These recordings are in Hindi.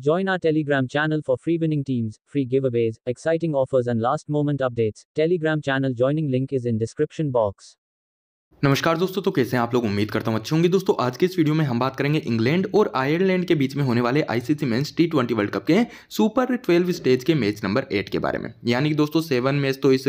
Join our Telegram channel for free winning teams, free giveaways, exciting offers and last moment updates. Telegram channel joining link is in description box. नमस्कार दोस्तों तो कैसे हैं आप लोग उम्मीद करता हूं अच्छे होंगे दोस्तों आज के इस वीडियो में हम बात करेंगे इंग्लैंड और आयरलैंड के बीच में होने वाले ICC men's T twenty world cup के सुपर ट्वेल्व स्टेज के मैच नंबर एट के बारे में यानी कि दोस्तों सेवन मैच तो इस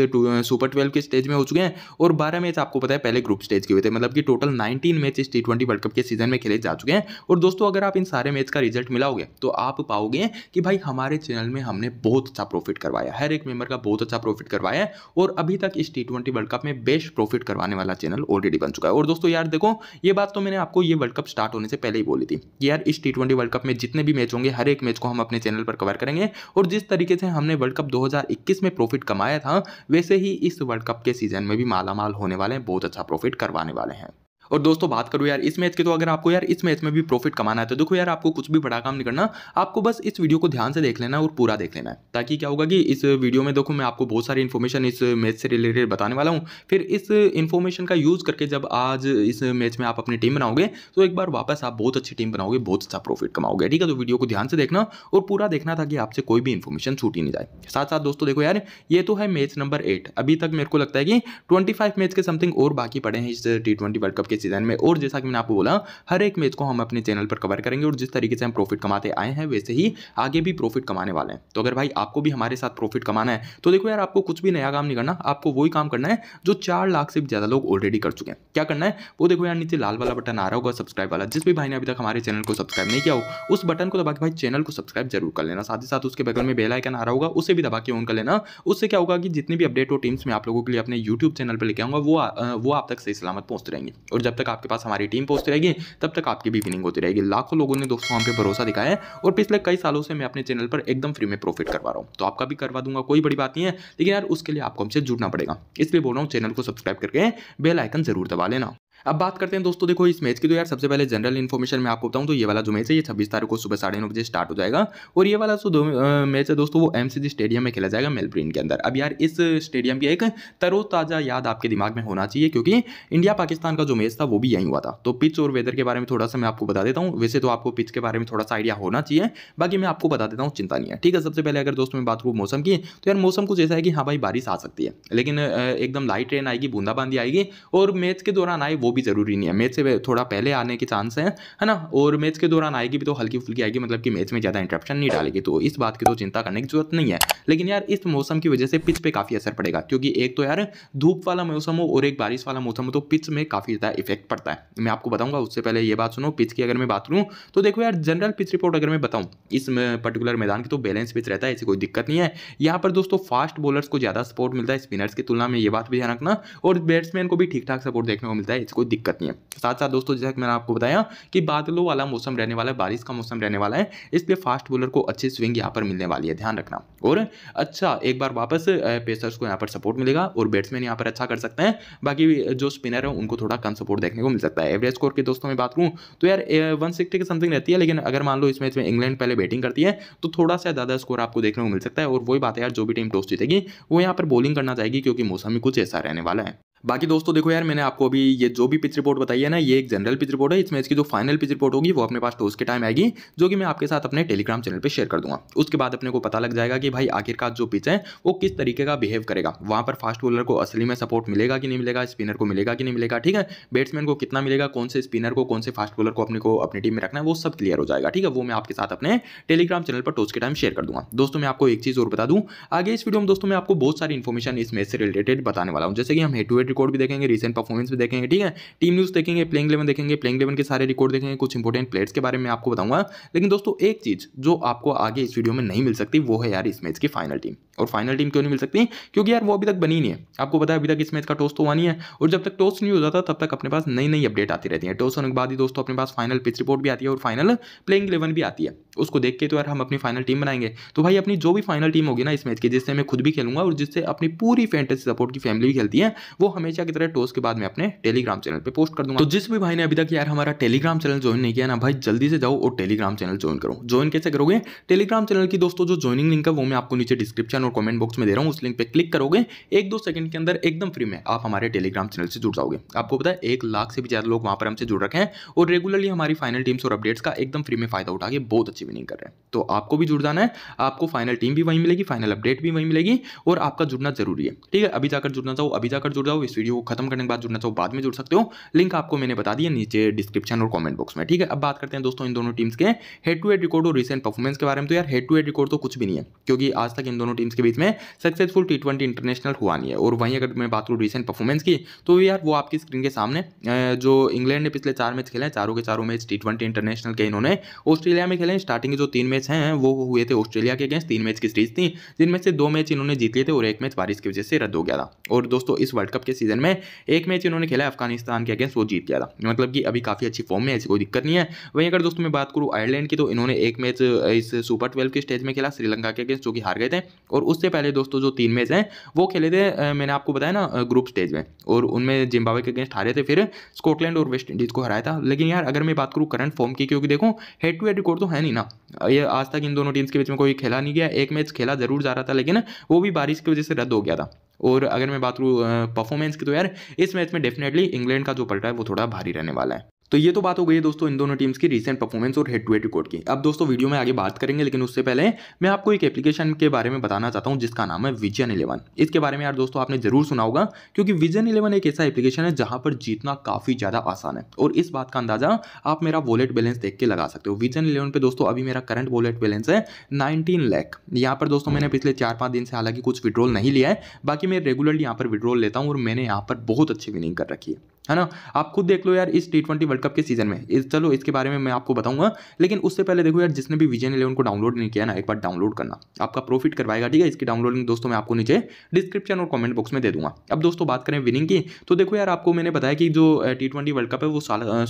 सुपर ट्वेल्व के स्टेज में हो चुके हैं और बारह मैच आपको पता है पहले ग्रुप स्टेज के हुए थे मतलब कि टोटल नाइनटीन मैच इस टी ट्वेंटी वर्ल्ड कप के सीजन में खेले जा चुके हैं और दोस्तों अगर आप इन सारे मैच का रिजल्ट मिलाओगे तो आप पाओगे कि भाई हमारे चैनल में हमने बहुत अच्छा प्रॉफिट करवाया हर एक मेंबर का बहुत अच्छा प्रॉफिट करवाया है और अभी तक इस टी ट्वेंटी वर्ल्ड कप में बेस्ट प्रॉफिट करवाने वाला चैनल और क्वांटिटी बन चुका है और दोस्तों यार देखो ये बात तो मैंने आपको ये वर्ल्ड कप स्टार्ट होने से पहले ही बोली थी कि यार इस टी ट्वेंटी वर्ल्ड कप में जितने भी मैच होंगे हर एक मैच को हम अपने चैनल पर कवर करेंगे और जिस तरीके से हमने वर्ल्ड कप 2021 में प्रॉफिट कमाया था वैसे ही इस वर्ल्ड कप के सीजन में भी मालामाल होने वाले हैं बहुत अच्छा प्रॉफिट करवाने वाले हैं और दोस्तों बात करूँ यार इस मैच की तो अगर आपको यार इस मैच में भी प्रॉफिट कमाना है तो देखो यार आपको कुछ भी बड़ा काम नहीं करना आपको बस इस वीडियो को ध्यान से देख लेना और पूरा देख लेना है ताकि क्या होगा कि इस वीडियो में देखो मैं आपको बहुत सारी इन्फॉर्मेशन इस मैच से रिलेटेड बताने वाला हूँ फिर इस इन्फॉर्मेशन का यूज़ करके जब आज इस मैच में आप अपनी टीम बनाओगे तो एक बार वापस आप बहुत अच्छी टीम बनाओगे बहुत अच्छा प्रॉफिट कमाओगे ठीक है तो वीडियो को ध्यान से देखना और पूरा देखना था कि आपसे कोई भी इन्फॉर्मेशन छूट नहीं जाए साथ साथ दोस्तों देखो यार ये तो है मैच नंबर एट अभी तक मेरे को लगता है कि ट्वेंटी मैच के समथिंग और बाकी पड़े हैं इस टी वर्ल्ड कप के सीजन में और जैसा कि मैंने आपको बोला हर एक मैच को हम अपने चैनल पर कवर करेंगे और जिस तरीके से हम प्रॉफिट कमाते आए हैं वैसे ही आगे भी प्रॉफिट कमाने वाले हैं तो अगर भाई आपको भी हमारे साथ प्रॉफिट कमाना है तो देखो यार आपको कुछ भी नया काम नहीं करना आपको वही काम करना है जो चार लाख से ज़्यादा लोग ऑलरेडी कर चुके हैं क्या करना है वो देखो यार नीचे लाल वाला बटन आ रहा होगा सब्सक्राइब वाला जिस भी भाई ने अभी तक हमारे चैनल को सब्सक्राइब नहीं किया हो उस बटन को दबा के भाई चैनल को सब्सक्राइब जरूर कर लेना साथ ही साथ उसके बगल में बेल आइकन आ रहा होगा उसे भी दबा के ऑन कर लेना उससे क्या होगा कि जितनी भी अपडेट हो टीम्स में आप लोगों के लिए अपने यूट्यूब चैनल पर लेके आऊंगा वो वो आप तक सही सलामत पहुँचते रहेंगे और और जब तक आपके पास हमारी टीम पहुंचती रहेगी तब तक आपकी भी विनिंग होती रहेगी लाखों लोगों ने दोस्तों हम पे भरोसा दिखाया है और पिछले कई सालों से मैं अपने चैनल पर एकदम फ्री में प्रॉफिट करवा रहा हूँ तो आपका भी करवा दूंगा कोई बड़ी बात नहीं है लेकिन यार उसके लिए आपको हमसे जुड़ना पड़ेगा इसलिए बोल रहा हूँ चैनल को सब्सक्राइब करके बेल आइकन जरूर दबा लेना अब बात करते हैं दोस्तों देखो इस मैच की तो यार सबसे पहले जनरल इन्फॉर्मेशन मैं आपको बताऊँ तो ये वाला जो मैच है ये छब्बीस तारीख को सुबह साढ़े नौ बजे स्टार्ट हो जाएगा और ये वाला जो मैच है दोस्तों वो एम स्टेडियम में खेला जाएगा मेलबर्न के अंदर अब यार इस स्टेडियम की एक तरोताज़ा याद आपके दिमाग में होना चाहिए क्योंकि इंडिया पाकिस्तान का जो मैच था वो भी यहीं हुआ था तो पिच और वेदर के बारे में थोड़ा सा मैं आपको बता देता हूँ वैसे तो आपको पिच के बारे में थोड़ा सा आइडिया होना चाहिए बाकी मैं आपको बता देता हूँ चिंता नहीं है ठीक है सबसे पहले अगर दोस्तों में बात करूँ मौसम की तो यार मौसम कुछ ऐसा है कि हाँ भाई बारिश आ सकती है लेकिन एकदम लाइट रेन आएगी बूंदाबांदी आएगी और मैच के दौरान आए वो भी ज़रूरी नहीं है मैच से थोड़ा पहले आने के चांस हैं है ना और मैच के दौरान आएगी भी तो हल्की फुल्की आएगी मतलब कि मैच में ज़्यादा इंटरप्शन नहीं डालेगी तो इस बात की तो चिंता करने की जरूरत नहीं है लेकिन यार इस मौसम की वजह से पिच पर काफ़ी असर पड़ेगा क्योंकि एक तो यार धूप वाला मौसम हो और एक बारिश वाला मौसम हो तो पिच में काफ़ी ज़्यादा इफेक्ट पड़ता है मैं आपको बताऊंगा उससे पहले ये बात सुनो पिच की अगर मैं बात करूँ तो देखो यार जनरल पिच रिपोर्ट अगर मैं बताऊँ इस पर्टिकुलर मैदान की तो बैलेंस पिच रहता है ऐसी कोई दिक्कत नहीं है यहाँ पर दोस्तों फास्ट बॉलर्स को ज़्यादा सपोर्ट मिलता है स्पिनर्स की तुलना में ये बात भी ध्यान रखना और बैट्समैन को भी ठीक ठाक सपोर्ट देखने को मिलता है इसको कोई दिक्कत नहीं है साथ साथ दोस्तों जैसा कि मैंने आपको बताया कि बादलों वाला मौसम रहने वाला है बारिश का मौसम रहने वाला है इसलिए फास्ट बॉलर को अच्छी स्विंग यहाँ पर मिलने वाली है ध्यान रखना और अच्छा एक बार वापस पेसर्स को यहाँ पर सपोर्ट मिलेगा और बैट्समैन यहाँ पर अच्छा कर सकते हैं बाकी जो स्पिनर है उनको थोड़ा कम सपोर्ट देखने को मिल सकता है एवरेज स्कोर की दोस्तों में बात करूँ तो यार वन सिक्सटी समथिंग रहती है लेकिन अगर मान लो इस मैच में इंग्लैंड पहले बैटिंग करती है तो थोड़ा सा ज़्यादा स्कोर आपको देखने को मिल सकता है और वही बात है यार जो भी टीम टॉस जीतेगी वो यहाँ पर बॉलिंग करना चाहेगी क्योंकि मौसम में कुछ ऐसा रहने वाला है बाकी दोस्तों देखो यार मैंने आपको अभी ये जो भी पिच रिपोर्ट बताई है ना ये एक जनरल पिच रिपोर्ट है इसमें इसकी जो फाइनल पिच रिपोर्ट होगी वो अपने पास टॉस के टाइम आएगी जो कि मैं आपके साथ अपने टेलीग्राम चैनल पर शेयर कर दूंगा उसके बाद अपने को पता लग जाएगा कि भाई आखिरकार जो पिच है वो किस तरीके का बिहेव करेगा वहाँ पर फास्ट बॉलर को असली में सपोर्ट मिलेगा कि नहीं मिलेगा स्पिनर को मिलेगा कि नहीं मिलेगा ठीक है बैट्समैन को कितना मिलेगा कौन से स्पिनर को कौन से फास्ट बॉलर को अपने को अपनी टीम में रखना है वो सब क्लियर हो जाएगा ठीक है वो मैं आपके साथ अपने टेलीग्राम चैनल पर टॉस के टाइम शेयर कर दूँगा दोस्तों मैं आपको एक चीज़ और बता दूँ आगे इस वीडियो में दोस्तों मैं आपको बहुत सारी इन्फॉर्मेशन इस मैच से रिलेटेड बताने वाला हूँ जैसे कि हम हेटू टू रिकॉर्ड भी देखेंगे रिसेंट परफॉर्मेंस भी देखेंगे ठीक है टीम न्यूज़ देखेंगे प्लेइंग इलेवन देखेंगे प्लेइंग इलेवन के सारे रिकॉर्ड देखेंगे कुछ इंपॉर्टेंट प्लेयर्स के बारे में आपको बताऊंगा लेकिन दोस्तों एक चीज़ जो आपको आगे इस वीडियो में नहीं मिल सकती वो है यार इस मैच की फाइनल टीम और फाइनल टीम क्यों नहीं मिल सकती क्योंकि यार वो अभी तक बनी नहीं है आपको पता है अभी तक इस मैच का टॉस तो हुआ नहीं है और जब तक टॉस नहीं हो जाता तब तक अपने पास नई नई अपडेट आती रहती है टॉस होने के बाद ही दोस्तों अपने पास फाइनल पिच रिपोर्ट भी आती है और फाइनल प्लेइंग इलेवन भी आती है उसको देख के तो यार हम अपनी फाइनल टीम बनाएंगे तो भाई अपनी जो भी फाइनल टीम होगी ना इस मैच की जिससे मैं खुद भी खेलूंगा और जिससे अपनी पूरी फैंटेसी सपोर्ट की फैमिली भी खेलती है वो हमेशा की तरह टोस के बाद में अपने टेलीग्राम चैनल पर पोस्ट कर दूंगा तो जिस भी भाई ने अभी तक यार हमारा टेलीग्राम चैनल ज्वाइन नहीं किया ना भाई जल्दी से जाओ और टेलीग्राम चैनल ज्वाइन करो ज्वाइन कैसे करोगे टेलीग्राम चैनल की दोस्तों जो ज्वाइनिंग लिंक है वो मैं आपको नीचे डिस्क्रिप्शन और कमेंट बॉक्स में दे रहा हूँ उस लिंक पर क्लिक करोगे एक दो सेकंड के अंदर एकदम फ्री में आप हमारे टेलीग्राम चैनल से जुड़ जाओगे आपको पता है एक लाख से भी ज्यादा लोग वहाँ पर हमसे जुड़ रखे हैं और रेगुलरली हमारी फाइनल टीम्स और अपडेट्स का एकदम फ्री में फायदा उठा के बहुत अच्छी विनिंग कर रहे हैं तो आपको भी जुड़ जाना है आपको फाइनल टीम भी वहीं मिलेगी फाइनल अपडेट भी वहीं मिलेगी और आपका जुड़ना जरूरी है ठीक है अभी जाकर जुड़ना चाहो अभी जाकर जुड़ जाओ इस वीडियो को खत्म करने के बाद जुड़ना चाहो बाद में जुड़ सकते हो लिंक आपको मैंने बता दिया नीचे डिस्क्रिप्शन और कमेंट बॉक्स में ठीक है अब बात करते हैं दोस्तों इन दोनों टीम्स के हेड टू हेड रिकॉर्ड और रिसेंट परफॉर्मेंस के बारे में तो यार हेड टू हेड रिकॉर्ड तो कुछ भी नहीं है क्योंकि आज तक इन दोनों टीम्स के बीच में सक्सेसफुल टी ट्वेंटी इंटरनेशनल हुआ नहीं है और वहीं अगर मैं बात करूँ रिसेंट परफॉर्मेंस की तो यार वो आपकी स्क्रीन के सामने जो इंग्लैंड ने पिछले चार मैच खेले हैं चारों के चारों मैच टी ट्वेंटी इंटरनेशनल के इन्होंने ऑस्ट्रेलिया में खेले स्टार्टिंग के जो तीन मैच हैं वो हुए थे ऑस्ट्रेलिया के अगेंस्ट तीन मैच की सीरीज थी जिनमें से दो मैच इन्होंने जीत लिए थे और एक मैच बारिश की वजह से रद्द हो गया था और दोस्तों इस वर्ल्ड कप के सीज़न में एक मैच इन्होंने खेला अफगानिस्तान के अगेंस्ट वो जीत गया था मतलब कि अभी काफ़ी अच्छी फॉर्म में ऐसी कोई दिक्कत नहीं है वहीं अगर दोस्तों मैं बात करूँ आयरलैंड की तो इन्होंने एक मैच इस सुपर ट्वेल्व के स्टेज में खेला श्रीलंका के अगेंस्ट जो कि हार गए थे और उससे पहले दोस्तों जो तीन मैच हैं वो खेले थे मैंने आपको बताया ना ग्रुप स्टेज में और उनमें जिम्बावे के अगेंस्ट हारे थे फिर स्कॉटलैंड और वेस्ट इंडीज़ को हराया था लेकिन यार अगर मैं बात करूँ करंट फॉर्म की क्योंकि देखो हेड टू हेड रिकॉर्ड तो है नहीं ना ये आज तक इन दोनों टीम्स के बीच में कोई खेला नहीं गया एक मैच खेला जरूर जा रहा था लेकिन वो भी बारिश की वजह से रद्द हो गया था और अगर मैं बात करूँ परफॉर्मेंस की तो यार इस मैच में डेफिनेटली इंग्लैंड का जो पलटा है वो थोड़ा भारी रहने वाला है तो ये तो बात हो गई है दोस्तों इन दोनों टीम्स की रिसेंट परफॉर्मेंस और हेड टू हेड रिकॉर्ड की अब दोस्तों वीडियो में आगे बात करेंगे लेकिन उससे पहले मैं आपको एक एप्लीकेशन के बारे में बताना चाहता हूँ जिसका नाम है विजन इलेवन इसके बारे में यार दोस्तों आपने जरूर सुना होगा क्योंकि विजन इलेवन एक ऐसा एप्लीकेशन है जहाँ पर जीतना काफ़ी ज़्यादा आसान है और इस बात का अंदाजा आप मेरा वॉलेट बैलेंस देख के लगा सकते हो विजन इलेवन पे दोस्तों अभी मेरा करंट वॉलेट बैलेंस है नाइनटीन लैख यहाँ पर दोस्तों मैंने पिछले चार पाँच दिन से हालांकि कुछ विड्रॉल नहीं लिया है बाकी मैं रेगुलरली यहाँ पर विड्रॉल लेता हूँ और मैंने यहाँ पर बहुत अच्छी विनिंग कर रखी है है ना आप खुद देख लो यार इस टी ट्वेंटी वर्ल्ड कप के सीजन में इस चलो इसके बारे में मैं आपको बताऊंगा लेकिन उससे पहले देखो यार जिसने भी विजन इलेवन को डाउनलोड नहीं किया ना एक बार डाउनलोड करना आपका प्रॉफिट करवाएगा ठीक है इसकी डाउनलोडिंग दोस्तों मैं आपको नीचे डिस्क्रिप्शन और कमेंट बॉक्स में दे दूंगा अब दोस्तों बात करें विनिंग की तो देखो यार आपको मैंने बताया कि जो टी ट्वेंटी वर्ल्ड कप है वो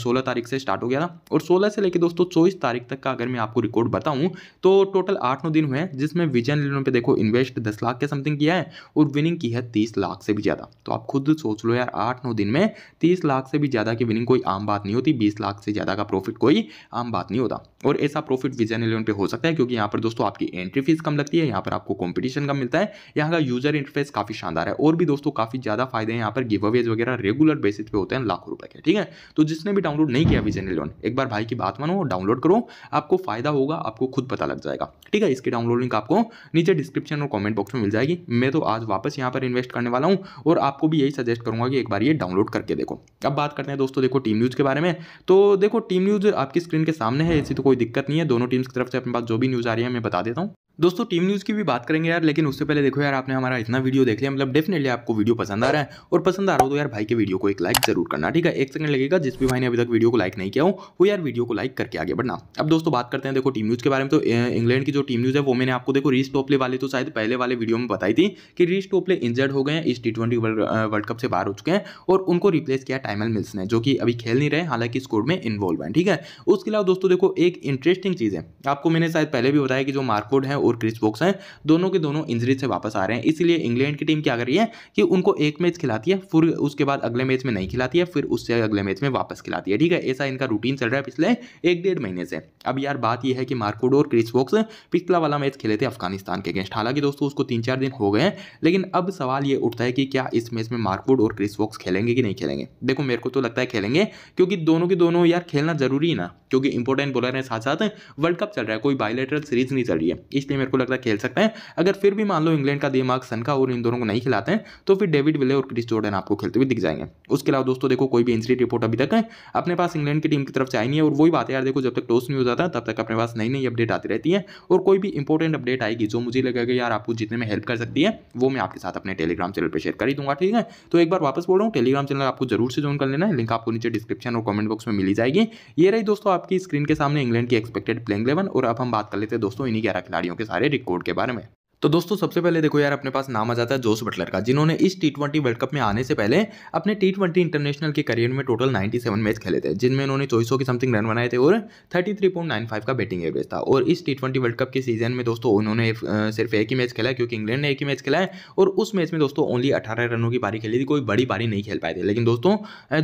सोलह तारीख से स्टार्ट हो गया था और सोलह से लेकर दोस्तों चौबीस तारीख तक का अगर मैं आपको रिकॉर्ड बताऊँ तो टोटल आठ नौ दिन हुए हैं जिसमें विजन इलेवन पर देखो इन्वेस्ट दस लाख के समथिंग किया है और विनिंग की है तीस लाख से भी ज़्यादा तो आप खुद सोच लो यार आठ नौ दिन में तीस लाख से भी ज़्यादा की विनिंग कोई आम बात नहीं होती बीस लाख से ज़्यादा का प्रॉफिट कोई आम बात नहीं होता और ऐसा प्रॉफिट विजन इलेवन पर हो सकता है क्योंकि यहाँ पर दोस्तों आपकी एंट्री फीस कम लगती है यहाँ पर आपको कॉम्पिटिशन कम मिलता है यहाँ का यूजर इंटरफेस काफ़ी शानदार है और भी दोस्तों काफ़ी ज़्यादा फायदे हैं यहाँ पर गिव अवेज वगैरह रेगुलर बेसिस पे होते हैं लाखों रुपए के ठीक है तो जिसने भी डाउनलोड नहीं किया विजन इलेवन एक बार भाई की बात मानो डाउनलोड करो आपको फायदा होगा आपको खुद पता लग जाएगा ठीक है इसके डाउनलोड लिंक आपको नीचे डिस्क्रिप्शन और कॉमेंट बॉक्स में मिल जाएगी मैं तो आज वापस यहाँ पर इन्वेस्ट करने वाला हूँ और आपको भी यही सजेस्ट करूँगा कि एक बार ये डाउनलोड करके देखो को अब बात करते हैं दोस्तों देखो टीम न्यूज़ के बारे में तो देखो टीम न्यूज़ आपकी स्क्रीन के सामने है ऐसी तो कोई दिक्कत नहीं है दोनों टीम्स की तरफ से अपने पास जो भी न्यूज़ आ रही है मैं बता देता हूँ दोस्तों टीम न्यूज़ की भी बात करेंगे यार लेकिन उससे पहले देखो यार आपने हमारा इतना वीडियो देख लिया मतलब डेफिनेटली आपको वीडियो पसंद आ रहा है और पसंद आ रहा हो तो यार भाई के वीडियो को एक लाइक जरूर करना ठीक है एक सेकंड लगेगा जिस भी भाई ने अभी तक वीडियो को लाइक नहीं किया हो वो यार वीडियो को लाइक करके आगे बढ़ना अब दोस्तों बात करते हैं देखो टीम न्यूज़ के बारे में तो इंग्लैंड की जो टीम न्यूज़ है वो मैंने आपको देखो रीस टोपले वाले तो शायद पहले वाले वीडियो में बताई थी कि रीस टोपले इंजर्ड हो गए इस टी वर्ल्ड कप से बाहर हो चुके हैं और उनको रिप्लेस रिप्लेस किया टाइमल मिल्स ने जो कि अभी खेल नहीं रहे हालांकि स्कोर में इन्वॉल्व है ठीक है उसके अलावा दोस्तों देखो एक इंटरेस्टिंग चीज़ है आपको मैंने शायद पहले भी बताया कि जो मार्कोड है और क्रिस बॉक्स हैं दोनों के दोनों इंजरी से वापस आ रहे हैं इसलिए इंग्लैंड की टीम क्या कर रही है कि उनको एक मैच खिलाती है फिर उसके बाद अगले मैच में नहीं खिलाती है फिर उससे अगले मैच में वापस खिलाती है ठीक है ऐसा इनका रूटीन चल रहा है पिछले एक डेढ़ महीने से अब यार बात यह है कि मार्कोड और क्रिस बॉक्स पिछला वाला मैच खेले थे अफगानिस्तान के अगेंस्ट हालांकि दोस्तों उसको तीन चार दिन हो गए लेकिन अब सवाल ये उठता है कि क्या इस मैच में मार्कवुड और क्रिस बॉक्स खेलेंगे कि नहीं खेलेंगे देखो मेरे को तो लगता है खेलेंगे क्योंकि दोनों के दोनों यार खेलना जरूरी है ना क्योंकि इंपॉर्टेंट बॉलर है साथ साथ वर्ल्ड कप चल रहा है कोई बायोलेटरल सीरीज नहीं चल रही है इसलिए मेरे को लगता है खेल सकते हैं अगर फिर भी मान लो इंग्लैंड का दिमाग सनका और इन दोनों को नहीं खिलाते हैं तो फिर डेविड विले और क्रिस जॉर्डन आपको खेलते हुए दिख जाएंगे उसके अलावा दोस्तों देखो कोई भी इंजरी रिपोर्ट अभी तक है अपने पास इंग्लैंड की टीम की तरफ से आई नहीं है और वही बात है यार देखो जब तक टॉस नहीं हो जाता तब तक अपने पास नई नई अपडेट आती रहती है और कोई भी इंपॉर्टेंट अपडेट आएगी जो मुझे लगेगा यार आपको जितने में हेल्प कर सकती है वो मैं आपके साथ अपने टेलीग्राम चैनल पर शेयर कर ही दूंगा ठीक है तो एक बार वापस बोल रहा हूँ टेलीग्राम चैनल आपको जरूर जरूर से ज्वाइन कर लेना है लिंक आपको नीचे डिस्क्रिप्शन और कमेंट बॉक्स में मिली जाएगी ये रही दोस्तों आपकी स्क्रीन के सामने इंग्लैंड की एक्सपेक्टेड प्लेइंग इलेवन और अब हम बात कर लेते हैं दोस्तों इन्हीं ग्यारह खिलाड़ियों के सारे रिकॉर्ड के बारे में तो दोस्तों सबसे पहले देखो यार अपने पास नाम आ जाता है जोश बटलर का जिन्होंने इस टी ट्वेंटी वर्ल्ड कप में आने से पहले अपने टी ट्वेंटी इंटरनेशनल के करियर में टोटल 97 मैच खेले थे जिनमें उन्होंने चौबीसों के समथिंग रन बनाए थे और 33.95 का बैटिंग एवरेज था और इस टी ट्वेंटी वर्ल्ड कप के सीजन में दोस्तों उन्होंने सिर्फ एक ही मैच खेला क्योंकि इंग्लैंड ने एक ही मैच खेला है और उस मैच में दोस्तों ओनली अठारह रनों की पारी खेली थी कोई बड़ी पारी नहीं खेल पाए थे लेकिन दोस्तों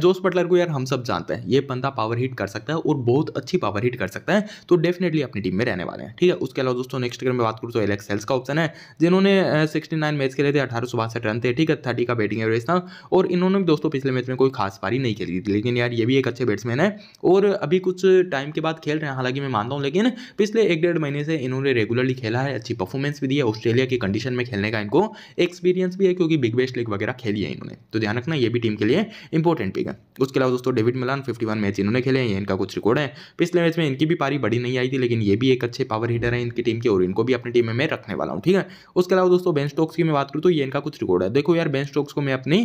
जोश बटलर को यार हम सब जानते हैं ये बंदा पावर हिट कर सकता है और बहुत अच्छी पावर हिट कर सकता है तो डेफिनेटली अपनी टीम में रहने वाले हैं ठीक है उसके अलावा दोस्तों नेक्स्ट अगर मैं बात करूँ तो एलेक्स सेल्स का ऑप्शन है है जिन्होंने सिक्सटी नाइन मैच खेले थे अठारह सौ बासठ रन थे ठीक है थर्टी का बैटिंग एवरेज था और इन्होंने भी दोस्तों पिछले मैच में कोई खास पारी नहीं खेली थी लेकिन यार ये भी एक अच्छे बैट्समैन है और अभी कुछ टाइम के बाद खेल रहे हैं हालांकि मैं मानता हूँ लेकिन पिछले एक डेढ़ महीने से इन्होंने रेगुलरली खेला है अच्छी परफॉर्मेंस भी दी है ऑस्ट्रेलिया की कंडीशन में खेलने का इनको एक्सपीरियंस भी है क्योंकि बिग बेस्ट लीग वगैरह खेली है इन्होंने तो ध्यान रखना ये भी टीम के लिए इंपॉर्टेंट पिक है उसके अलावा दोस्तों David Malan fifty one match इन्होंने खेले हैं इनका कुछ रिकॉर्ड है पिछले मैच में इनकी भी पारी बड़ी नहीं आई थी लेकिन ये भी एक अच्छे पावर हीटर है इनकी टीम की और इनको भी अपनी टीम में मैं रखने वाला हूँ ठीक है है उसके अलावा दोस्तों बेन स्टोक्स की मैं बात करूँ तो ये इनका कुछ रिकॉर्ड है देखो यार बेन स्टोक्स को मैं अपनी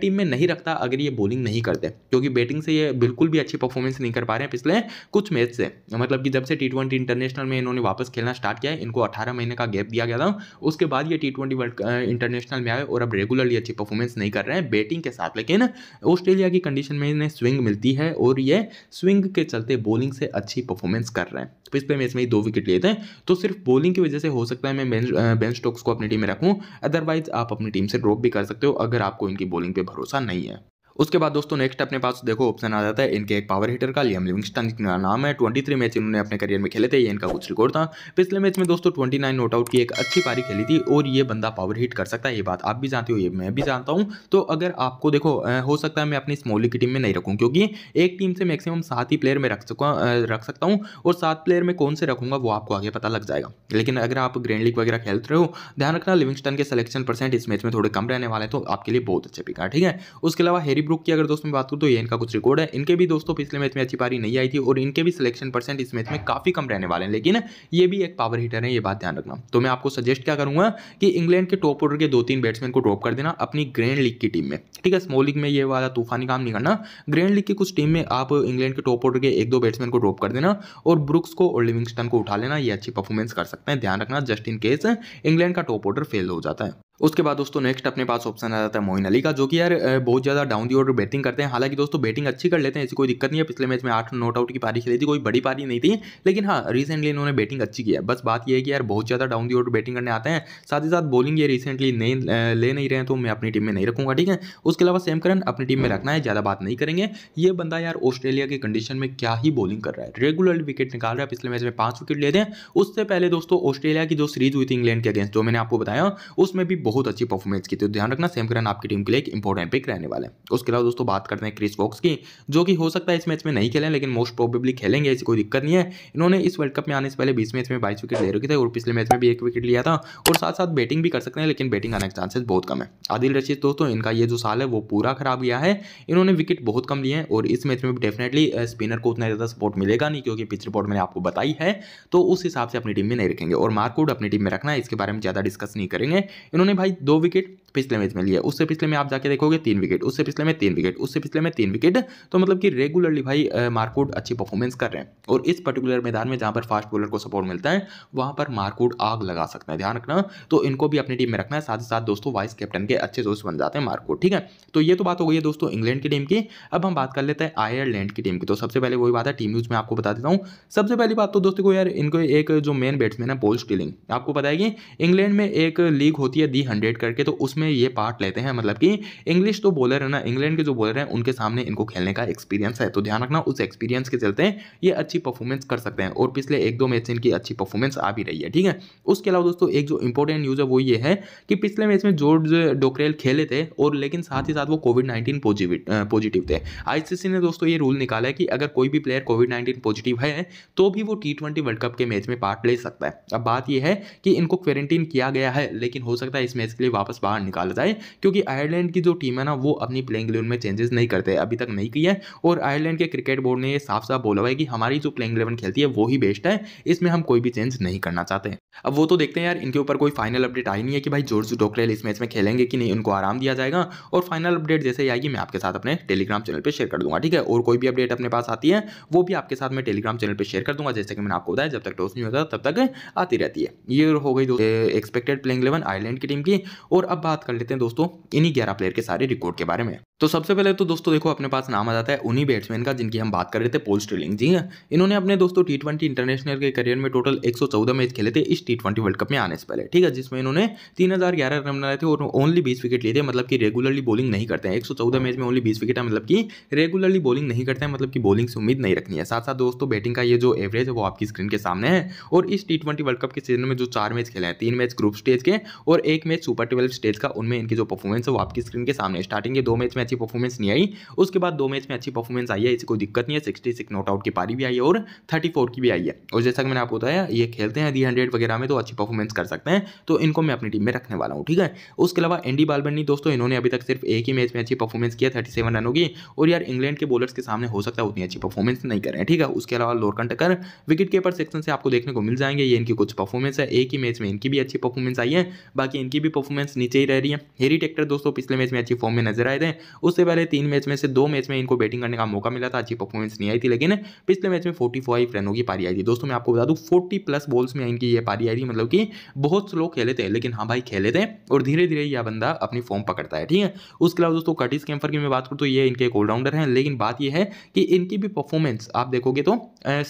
टीम में नहीं रखता अगर ये बॉलिंग नहीं करते क्योंकि बैटिंग से ये बिल्कुल भी अच्छी परफॉर्मेंस नहीं कर पा रहे हैं पिछले कुछ मैच से मतलब कि जब से टी ट्वेंटी इंटरनेशनल में इन्होंने वापस खेलना स्टार्ट किया है इनको अठारह महीने का गैप दिया गया था उसके बाद ये टी ट्वेंटी वर्ल्ड इंटरनेशनल में आए और अब रेगुलरली अच्छी परफॉर्मेंस नहीं कर रहे हैं बैटिंग के साथ लेकिन ऑस्ट्रेलिया की कंडीशन में इन्हें स्विंग मिलती है और ये स्विंग के चलते बॉलिंग से अच्छी परफॉर्मेंस कर रहे हैं पिछले तो मैच में ही दो विकेट लिए थे तो सिर्फ बॉलिंग की वजह से हो सकता है मैं बेन स्टोक्स को अपनी टीम में रखूँ अदरवाइज आप अपनी टीम से ड्रॉप भी कर सकते हो अगर आपको इनकी बॉलिंग पर भरोसा नहीं है उसके बाद दोस्तों नेक्स्ट अपने पास देखो ऑप्शन आ जाता है इनके एक पावर हीटर का लियम लिविंगस्टन इनका नाम है ट्वेंटी थ्री मैच इन्होंने अपने करियर में खेले थे ये इनका कुछ रिकॉर्ड था पिछले मैच में दोस्तों ट्वेंटी नाइन नोट आउट की एक अच्छी पारी खेली थी और ये बंदा पावर हीट कर सकता है ये बात आप भी जानते हो ये मैं भी जानता हूँ तो अगर आपको देखो हो सकता है मैं अपनी स्मॉली की टीम में नहीं रखूँ क्योंकि एक टीम से मैक्सिमम सात ही प्लेयर में रख सकूँ रख सकता हूँ और सात प्लेयर में कौन से रखूँगा वो आपको आगे पता लग जाएगा लेकिन अगर आप ग्रैंड लीग वगैरह खेलते रहे हो ध्यान रखना लिविंगस्टन के सिलेक्शन परसेंट इस मैच में थोड़े कम रहने वाले तो आपके लिए बहुत अच्छे पिक ठीक है उसके अलावा हेरी ब्रुक की अगर दोस्तों मैं बात करूँ तो ये इनका कुछ रिकॉर्ड है इनके भी दोस्तों पिछले मैच में अच्छी पारी नहीं आई थी और इनके भी सिलेक्शन परसेंट इस मैच में काफ़ी कम रहने वाले हैं लेकिन ये भी एक पावर हीटर है ये बात ध्यान रखना तो मैं आपको सजेस्ट क्या करूँगा कि इंग्लैंड के टॉप ऑर्डर के दो तीन बैट्समैन को ड्रॉप कर देना अपनी ग्रैंड लीग की टीम में ठीक है स्मॉल लीग में ये वाला तूफानी काम नहीं करना ग्रैंड लीग की कुछ टीम में आप इंग्लैंड के टॉप ऑर्डर के एक दो बैट्समैन को ड्रॉप कर देना और ब्रुक्स को और लिविंगस्टन को उठा लेना ये अच्छी परफॉर्मेंस कर सकते हैं ध्यान रखना जस्ट इन केस इंग्लैंड का टॉप ऑर्डर फेल हो जाता है उसके बाद दोस्तों नेक्स्ट अपने पास ऑप्शन आ जाता है मोइन अली का जो कि यार बहुत ज़्यादा डाउन दी ऑर्डर बैटिंग करते हैं हालांकि दोस्तों बैटिंग अच्छी कर लेते हैं ऐसी कोई दिक्कत नहीं है पिछले मैच में आठ नॉट आउट की पारी खेली थी कोई बड़ी पारी नहीं थी लेकिन हाँ रिसेंटली इन्होंने बैटिंग अच्छी की है बस बात यह है कि यार बहुत ज़्यादा डाउन दी ऑर्डर बैटिंग करने आते हैं साथ ही साथ बॉलिंग ये रिसेंटली नहीं ले नहीं रहे हैं तो मैं अपनी टीम में नहीं रखूँगा ठीक है उसके अलावा सेम करन अपनी टीम में हम्म। रखना है ज़्यादा बात नहीं करेंगे ये बंदा यार ऑस्ट्रेलिया की कंडीशन में क्या ही बॉलिंग कर रहा है रेगुलर विकेट निकाल रहा है पिछले मैच में पाँच विकेट लेते हैं उससे पहले दोस्तों ऑस्ट्रेलिया की जो सीरीज हुई थी इंग्लैंड के अगेंस्ट जो मैंने आपको बताया उसमें भी बहुत अच्छी परफॉर्मेंस की थी तो ध्यान रखना सेम करन आपकी टीम के लिए एक इंपॉर्टेंट पिक रहने वाला है उसके अलावा दोस्तों बात करते हैं क्रिस वॉक्स की जो कि हो सकता है इस मैच में नहीं खेलें लेकिन मोस्ट प्रोबेबली खेलेंगे ऐसी कोई दिक्कत नहीं है इन्होंने इस वर्ल्ड कप में आने से पहले बीस मैच में बाईस विकेट ले रखी थे और पिछले मैच में भी एक विकेट लिया था और साथ साथ बैटिंग भी कर सकते हैं लेकिन बैटिंग आने के चांसेस बहुत कम है आदिल रशीद दोस्तों इनका ये जो साल है वो पूरा खराब गया है इन्होंने विकेट बहुत कम लिए हैं और इस मैच में डेफिनेटली स्पिनर को उतना ज़्यादा सपोर्ट मिलेगा नहीं क्योंकि पिच रिपोर्ट मैंने आपको बताई है तो उस हिसाब से अपनी टीम में नहीं रखेंगे और मार्कवुड अपनी टीम में रखना है इसके बारे में ज़्यादा डिस्कस नहीं करेंगे इन्होंने भाई दो विकेट पिछले मैच में लिया उससे पिछले में आप जाके देखोगे तीन विकेट उससे पिछले में तीन विकेट उससे पिछले में तीन विकेट तो मतलब कि रेगुलरली भाई मारकूट अच्छी परफॉर्मेंस कर रहे हैं और इस पर्टिकुलर मैदान में जहाँ पर फास्ट बॉलर को सपोर्ट मिलता है वहाँ पर मार्कूट आग लगा सकता है ध्यान रखना तो इनको भी अपनी टीम में रखना है साथ ही साथ दोस्तों वाइस कैप्टन के अच्छे दोस्त बन जाते हैं मार्कूट ठीक है तो ये तो बात हो गई है दोस्तों इंग्लैंड की टीम की अब हम बात कर लेते हैं आयरलैंड की टीम की तो सबसे पहले वही बात है टीम न्यूज़ में आपको बता देता हूँ सबसे पहली बात तो दोस्तों को यार इनको एक जो मेन बैट्समैन है बोल स्टीलिंग आपको बताएगी इंग्लैंड में एक लीग होती है दी हंड्रेड करके तो उसमें में ये पार्ट लेते हैं मतलब कि इंग्लिश तो बॉलर है ना इंग्लैंड के जो बॉलर हैं उनके सामने इनको खेलने का एक्सपीरियंस है तो ध्यान रखना उस एक्सपीरियंस के चलते ये अच्छी परफॉर्मेंस कर सकते हैं और पिछले एक दो मैच इनकी अच्छी परफॉर्मेंस आ भी रही है ठीक है उसके अलावा दोस्तों एक जो इंपॉर्टेंट न्यूज़ है वो ये है कि पिछले मैच में जॉर्ज डोकरेल खेले थे और लेकिन साथ ही साथ वो कोविड नाइन्टीन पॉजिटिव थे आईसीसी ने दोस्तों ये रूल निकाला है कि अगर कोई भी प्लेयर कोविड नाइन्टीन पॉजिटिव है तो भी वो टी ट्वेंटी वर्ल्ड कप के मैच में पार्ट ले सकता है अब बात यह है कि इनको क्वारंटीन किया गया है लेकिन हो सकता है इस मैच के लिए वापस बाहर निकाला जाए क्योंकि आयरलैंड की जो टीम है ना वो अपनी प्लेइंग इलेवन में चेंजेस नहीं करते अभी तक नहीं किया है और आयरलैंड के क्रिकेट बोर्ड ने साफ साफ बोला हुआ है कि हमारी जो प्लेइंग इलेवन खेलती है वो ही बेस्ट है इसमें हम कोई भी चेंज नहीं करना चाहते अब वो तो देखते हैं यार इनके ऊपर कोई फाइनल अपडेट आई नहीं है कि भाई जोर्ज डोकरेल इस मैच में खेलेंगे कि नहीं उनको आराम दिया जाएगा और फाइनल अपडेट जैसे ही आएगी मैं आपके साथ अपने टेलीग्राम चैनल पर शेयर कर दूंगा ठीक है और कोई भी अपडेट अपने पास आती है वो भी आपके साथ मैं टेलीग्राम चैनल पर शेयर कर दूंगा जैसे कि मैंने आपको बताया जब तक टॉस नहीं होता तब तक आती रहती है ये हो गई एक्सपेक्टेड प्लेइंग इलेवन आयरलैंड की टीम की और अब बात बात कर लेते हैं दोस्तों इन्हीं ग्यारह प्लेयर के सारे रिकॉर्ड के बारे में तो सबसे पहले तो दोस्तों देखो अपने पास नाम आ जाता है उन्हीं बैट्समैन का जिनकी हम बात कर रहे थे पोल स्ट्रेलिंग जी हैं हाँ, इन्होंने अपने दोस्तों टी ट्वेंटी इंटरनेशनल के करियर में टोटल 114 मैच खेले थे इस टी ट्वेंटी वर्ल्ड कप में आने से पहले ठीक है जिसमें इन्होंने 3011 रन बनाए थे और ओनली बीस विकेट लिए थे मतलब कि रेगुलरली बॉलिंग नहीं करते हैं एक मैच में ओनली बीस विकेट है मतलब कि रेगुलरली बॉलिंग नहीं करते हैं मतलब कि बॉलिंग से उम्मीद नहीं रखनी है साथ साथ दोस्तों बैटिंग का ये जो एवरेज है वो आपकी स्क्रीन के सामने है और इस टी वर्ल्ड कप के सीजन में जो चार मैच खेले हैं तीन मैच ग्रुप स्टेज के और एक मैच सुपर ट्वेल्व स्टेज का उनमें इनकी जो परफॉर्मेंस है वो आपकी स्क्रीन के सामने स्टार्टिंग के दो मैच में अच्छी परफॉर्मेंस नहीं आई उसके बाद दो मैच में अच्छी परफॉर्मेंस आई है इसी कोई दिक्कत नहीं है सिक्सटी सिक्स नॉट आउट की पारी भी आई है और थर्टी फोर की भी आई है और जैसा कि मैंने आपको बताया ये खेलते हैं दी हंड्रेड वगैरह में तो अच्छी परफॉर्मेंस कर सकते हैं तो इनको मैं अपनी टीम में रखने वाला हूँ ठीक है उसके अलावा एंडी बालबनी दोस्तों इन्होंने अभी तक सिर्फ एक ही मैच में अच्छी परफॉर्मेंस किया थर्टी सेवन रनों की और यार इंग्लैंड के बॉलर्स के सामने हो सकता है उतनी अच्छी परफॉर्मेंस नहीं करें ठीक है उसके अलावा Lorcan Tucker wicket keeper section से आपको देखने को मिल जाएंगे ये इनकी कुछ परफॉर्मेंस है एक ही मैच में इनकी भी अच्छी परफॉर्मेंस आई है बाकी इनकी भी परफॉर्मेंस नीचे ही रहे रही है हेरी टेक्टर दोस्तों पिछले मैच में अच्छी फॉर्म में नजर आए थे उससे पहले तीन मैच में से दो मैच में इनको बैटिंग करने का मौका मिला था अच्छी परफॉर्मेंस नहीं आई थी लेकिन पिछले मैच में फोर्टी फाइव रनों की पारी आई थी दोस्तों मैं आपको बता दूँ फोर्टी प्लस बॉल्स में इनकी ये पारी आई थी मतलब कि बहुत स्लो खेले थे लेकिन हाँ भाई खेले थे और धीरे धीरे यह बंदा अपनी फॉर्म पकड़ता है ठीक है उसके अलावा दोस्तों कटिस कैम्फर की मैं बात करूँ तो ये इनके एक ऑलराउंडर हैं लेकिन बात यह है कि इनकी भी परफॉर्मेंस आप देखोगे तो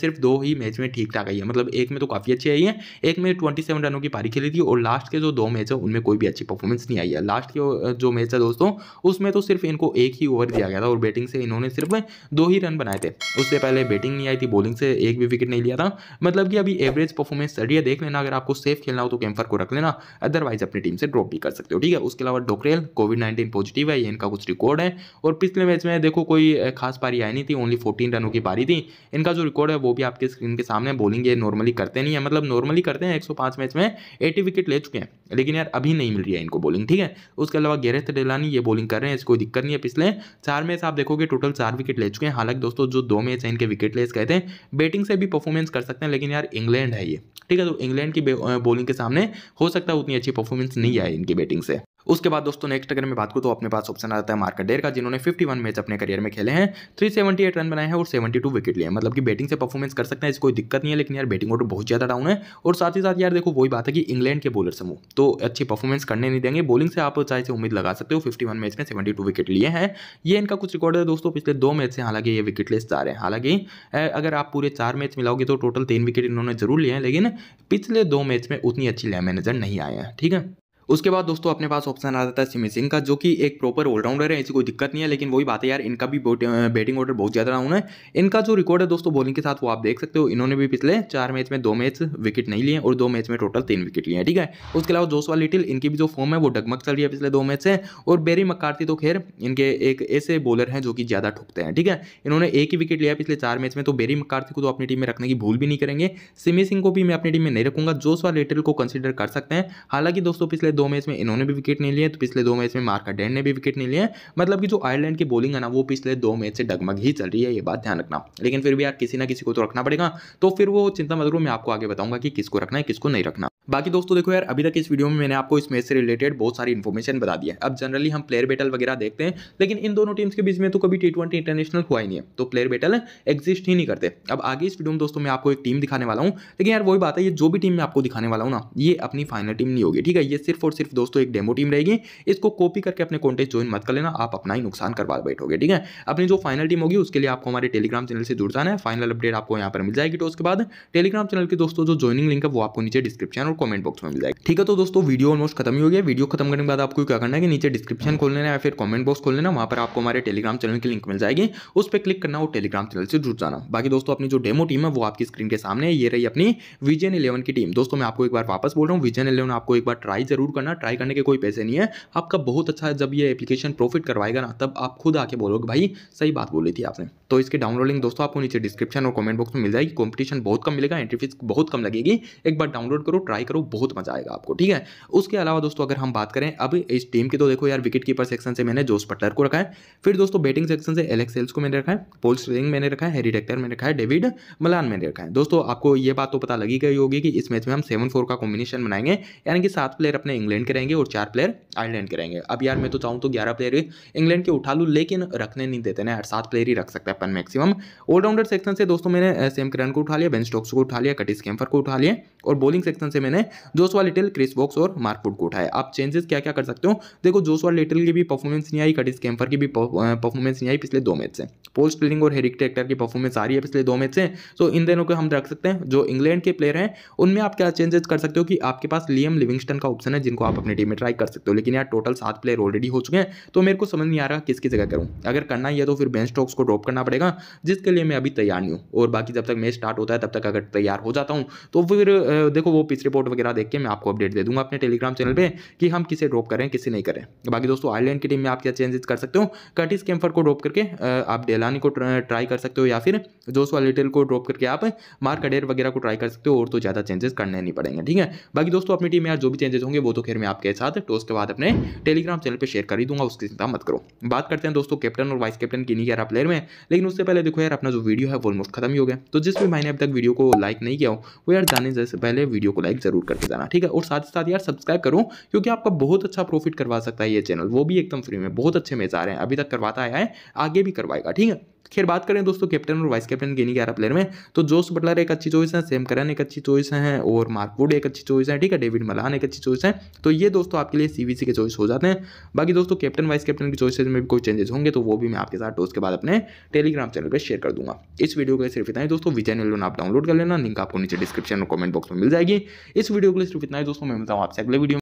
सिर्फ दो ही मैच में ठीक ठाक आई है मतलब एक में तो काफ़ी अच्छी आई है एक में ट्वेंटी रनों की पारी खेली थी और लास्ट के जो दो मैच है उनमें कोई भी अच्छी परफॉर्मेंस नहीं नहीं आई है लास्ट के जो मैच था दोस्तों उसमें तो सिर्फ इनको एक ही ओवर दिया गया था और बैटिंग से इन्होंने सिर्फ दो ही रन बनाए थे उससे पहले बैटिंग नहीं आई थी बॉलिंग से एक भी विकेट नहीं लिया था मतलब कि अभी एवरेज परफॉर्मेंस चल है देख लेना अगर आपको सेफ खेलना हो तो कैम्फर को रख लेना अदरवाइज अपनी टीम से ड्रॉप भी कर सकते हो ठीक है उसके अलावा डोकरेल कोविड नाइन्टीन पॉजिटिव है ये इनका कुछ रिकॉर्ड है और पिछले मैच में देखो कोई खास पारी आई नहीं थी ओनली फोर्टीन रनों की पारी थी इनका जो रिकॉर्ड है वो भी आपके स्क्रीन के सामने बॉलिंग ये नॉर्मली करते नहीं है मतलब नॉर्मली करते हैं 105 मैच में 80 विकेट ले चुके हैं लेकिन यार अभी नहीं मिल रही है इनको बॉलिंग ठीक है उसके अलावा गैरेथ डेलानी ये बॉलिंग कर रहे हैं इसको कोई दिक्कत नहीं है पिछले चार मैच आप देखोगे टोटल चार विकेट ले चुके हैं हालांकि दोस्तों जो दो मैच हैं इनके विकेट लेस कहते हैं बैटिंग से भी परफॉर्मेंस कर सकते हैं लेकिन यार इंग्लैंड है ये ठीक है तो इंग्लैंड की बॉलिंग के सामने हो सकता है उतनी अच्छी परफॉर्मेंस नहीं आई इनकी बैटिंग से उसके बाद दोस्तों नेक्स्ट अगर मैं बात करूँ तो अपने पास ऑप्शन आता है मार्केट डेयर का जिन्होंने 51 मैच अपने करियर में खेले हैं 378 रन बनाए हैं और 72 विकेट लिए मतलब कि बैटिंग से परफॉर्मेंस कर सकते हैं इसको कोई दिक्कत नहीं है लेकिन यार बैटिंग ऑर्डर बहुत ज़्यादा डाउन है और साथ ही साथ यार देखो वही बात है कि इंग्लैंड के बॉलर समूह तो अच्छी परफॉर्मेंस करने नहीं देंगे बॉलिंग से आप चाहे से उम्मीद लगा सकते हो फिफ्टी मैच में सेवेंटी विकेट लिए हैं ये इनका कुछ रिकॉर्ड है दोस्तों पिछले दो मैच से हालांकि ये विकेट लेस जा रहे हैं हालांकि अगर आप पूरे चार मैच मिलाओगे तो टोटल तीन विकेट इन्होंने जरूर लिए हैं लेकिन पिछले दो मैच में उतनी अच्छी लय मैनेजर नहीं आए हैं ठीक है उसके बाद दोस्तों अपने पास ऑप्शन आ जाता है सिमी सिंह का जो कि एक प्रॉपर ऑलराउंडर है ऐसी कोई दिक्कत नहीं है लेकिन वही बात है यार इनका भी बैटिंग ऑर्डर बहुत ज़्यादा डाउन है इनका जो रिकॉर्ड है दोस्तों बॉलिंग के साथ वो आप देख सकते हो इन्होंने भी पिछले चार मैच में दो मैच विकेट नहीं लिए और दो मैच में टोटल तीन विकेट लिए हैं ठीक है उसके अलावा जोसवा लिटिल इनकी भी जो फॉर्म है वो डगमग चल रही है पिछले दो मैच से और बेरी मकार्ती तो खैर इनके एक ऐसे बॉलर हैं जो कि ज़्यादा ठुकते हैं ठीक है इन्होंने एक ही विकेट लिया पिछले चार मैच में तो बेरी मकार्थी को तो अपनी टीम में रखने की भूल भी नहीं करेंगे सिमी सिंह को भी मैं अपनी टीम में नहीं रखूंगा जोसवा लिटिल को कंसिडर कर सकते हैं हालांकि दोस्तों पिछले दो मैच में इन्होंने भी विकेट नहीं लिए तो पिछले दो मैच में मार्का डेन ने भी विकेट नहीं लिए मतलब कि जो आयरलैंड की बॉलिंग है ना वो पिछले दो मैच से डगमग ही चल रही है ये बात ध्यान रखना लेकिन फिर भी यार किसी ना किसी को तो रखना पड़ेगा तो फिर वो चिंता मजरूर मैं आपको आगे बताऊंगा कि किसको रखना है किसको नहीं रखना बाकी दोस्तों देखो यार अभी तक इस वीडियो में मैंने आपको इस मैच से रिलेटेड बहुत सारी इन्फॉर्मेशन बता दिया है अब जनरली हम प्लेयर बैटल वगैरह देखते हैं लेकिन इन दोनों टीम्स के बीच में तो कभी टी इंटरनेशनल हुआ ही नहीं है तो प्लेयर बैटल एग्जिस्ट ही नहीं करते अब आगे इस वीडियो में दोस्तों मैं आपको एक टीम दिखाने वाला हूँ लेकिन यार वही बात है ये जो भी टीम मैं आपको दिखाने वाला हूँ ना ये अपनी फाइनल टीम नहीं होगी ठीक है ये सिर्फ और सिर्फ दोस्तों एक डेमो टीम रहेगी इसको कॉपी करके अपने कॉन्टेस्ट ज्वाइन मत कर लेना आप अपना ही नुकसान करवा बैठोगे ठीक है अपनी जो फाइनल टीम होगी उसके लिए आपको हमारे टेलीग्राम चैनल से जुड़ जाना है फाइनल अपडेट आपको यहाँ पर मिल जाएगी तो उसके बाद टेलीग्राम चैनल के दोस्तों जो ज्वाइनिंग लिंक है वो आपको नीचे डिस्क्रिप्शन और कमेंट बॉक्स में मिल जाएगा ठीक है तो दोस्तों वीडियो ऑलमोस्ट खत्म ही हो गया वीडियो खत्म करने के बाद आपको क्या करना है कि नीचे डिस्क्रिप्शन खोल लेना या फिर कमेंट बॉक्स खोल लेना वहाँ पर आपको हमारे टेलीग्राम चैनल की लिंक मिल जाएगी उस पर क्लिक करना और टेलीग्राम चैनल से जुड़ जाना बाकी दोस्तों अपनी जो डेमो टीम है वो आपकी स्क्रीन के सामने ये रही अपनी विजन इलेवन की टीम दोस्तों मैं आपको एक बार वापस बोल रहा हूँ विजन इलेवन आपको एक बार ट्राई जरूर करना ट्राई करने के कोई पैसे नहीं है आपका बहुत अच्छा जब ये एप्लीकेशन प्रॉफिट करवाएगा ना तब आप खुद आके बोलोगे भाई सही बात बोली थी आपने तो इसके डाउनलोड दोस्तों आपको नीचे डिस्क्रिप्शन और कमेंट बॉक्स में मिल जाएगी कंपटीशन बहुत कम मिलेगा एंट्री फीस बहुत कम लगेगी एक बार डाउनलोड करो ट्राई ट्राई करो बहुत मजा आएगा आपको ठीक है उसके अलावा दोस्तों अगर हम बात करें अब इस टीम की तो देखो यार विकेट कीपर सेक्शन से मैंने जोश पट्टर को रखा है फिर दोस्तों बैटिंग सेक्शन से एलेक्स एल्स को मैंने रखा है पोल स्ट्रिंग मैंने रखा है हैरी डेक्टर मैंने रखा है डेविड मलान मैंने रखा है दोस्तों आपको ये बात तो पता लगी गई होगी कि इस मैच में हम सेवन फोर का कॉम्बिनेशन बनाएंगे यानी कि सात प्लेयर अपने इंग्लैंड के रहेंगे और चार प्लेयर आयरलैंड के रहेंगे अब यार मैं तो चाहूँ तो ग्यारह प्लेयर इंग्लैंड के उठा लूँ लेकिन रखने नहीं देते ना यार सात प्लेयर ही रख सकते हैं अपन मैक्सिमम ऑलराउंडर सेक्शन से दोस्तों मैंने सेम करन को उठा लिया बेन स्टॉक्स को उठा लिया कटिस कैम्फर को उठा लिया और बॉलिंग सेक्शन से मैंने जोसवा लिटिल क्रिस बॉक्स और मार्कवुड को उठाया आप चेंजेस क्या क्या कर सकते हो देखो जोसवा लिटिल की भी परफॉर्मेंस नहीं आई कटिस कैम्पर की भी परफॉर्मेंस नहीं आई पिछले दो मैच से पोल स्टिलिंग और हेरिक टेक्टर की परफॉर्मेंस आ रही है पिछले दो मैच से तो इन दिनों को हम रख सकते हैं जो इंग्लैंड के प्लेयर हैं उनमें आप क्या चेंजेस कर सकते हो कि आपके पास लियम लिविंगस्टन का ऑप्शन है जिनको आप अपनी टीम में ट्राई कर सकते हो लेकिन यार टोटल सात प्लेयर ऑलरेडी हो चुके हैं तो मेरे को समझ नहीं आ रहा किसकी जगह करूँ अगर करना ही है तो फिर बेन स्टॉक्स को ड्रॉप करना पड़ेगा जिसके लिए मैं अभी तैयार नहीं हूँ और बाकी जब तक मैच स्टार्ट होता है तब तक अगर तैयार हो जाता हूँ तो फिर देखो वो पिछले रिपोर्ट वगैरह देख के मैं आपको अपडेट दे दूंगा अपने टेलीग्राम चैनल पर कि हम किसे ड्रॉप करें किसे नहीं करें तो बाकी दोस्तों आयरलैंड की टीम में आप क्या चेंजेस कर सकते हो कर्टिस कैम्फर को ड्रॉप करके आप डेलानी को ट्राई कर सकते हो या फिर जोसवा लिटिल को ड्रॉप करके आप मार्क अडेर वगैरह को ट्राई कर सकते हो और तो ज़्यादा चेंजेस करने नहीं पड़ेंगे ठीक है बाकी दोस्तों अपनी टीम में यार जो भी चेंजेस होंगे वो तो खेल मैं आपके साथ टोस्ट तो के बाद अपने टेलीग्राम चैनल पर शेयर कर ही दूंगा उसकी चिंता मत करो बात करते हैं दोस्तों कैप्टन और वाइस कैप्टन की नहीं यार प्लेयर में लेकिन उससे पहले देखो यार अपना जो वीडियो है वो ऑलमोस्ट खत्म ही हो गया तो जिस भी मैंने अब तक वीडियो को लाइक नहीं किया हो वो यार जाने से पहले वीडियो को लाइक जरूर करके जाना ठीक है और साथ ही साथ यार सब्सक्राइब करो क्योंकि आपका बहुत अच्छा प्रॉफिट करवा सकता है ये चैनल वो भी एकदम फ्री में बहुत अच्छे मैच आ रहे हैं अभी तक करवाता आया है आगे भी करवाएगा ठीक है खैर बात करें दोस्तों कैप्टन और वाइस कैप्टन गेनी ग्यारह प्लेयर में तो जोश बटलर एक अच्छी चॉइस है सेम करन एक अच्छी चॉइस है और मार्कवुड एक अच्छी चॉइस है ठीक है डेविड मलान एक अच्छी चॉइस है तो ये दोस्तों आपके लिए सीवीसी के चॉइस हो जाते हैं बाकी दोस्तों कैप्टन वाइस कैप्टन की चॉइसेज में भी कोई चेंजेस होंगे तो वो भी मैं आपके साथ टोस के बाद अपने टेलीग्राम चैनल पर शेयर कर दूंगा इस वीडियो के लिए सिर्फ इतना ही दोस्तों विजय लोन आप डाउनलोड कर लेना लिंक आपको नीचे डिस्क्रिप्शन और कमेंट बॉक्स में मिल जाएगी इस वीडियो के लिए सिर्फ इतना ही दोस्तों मैं मिलता हूँ आपसे अगले वीडियो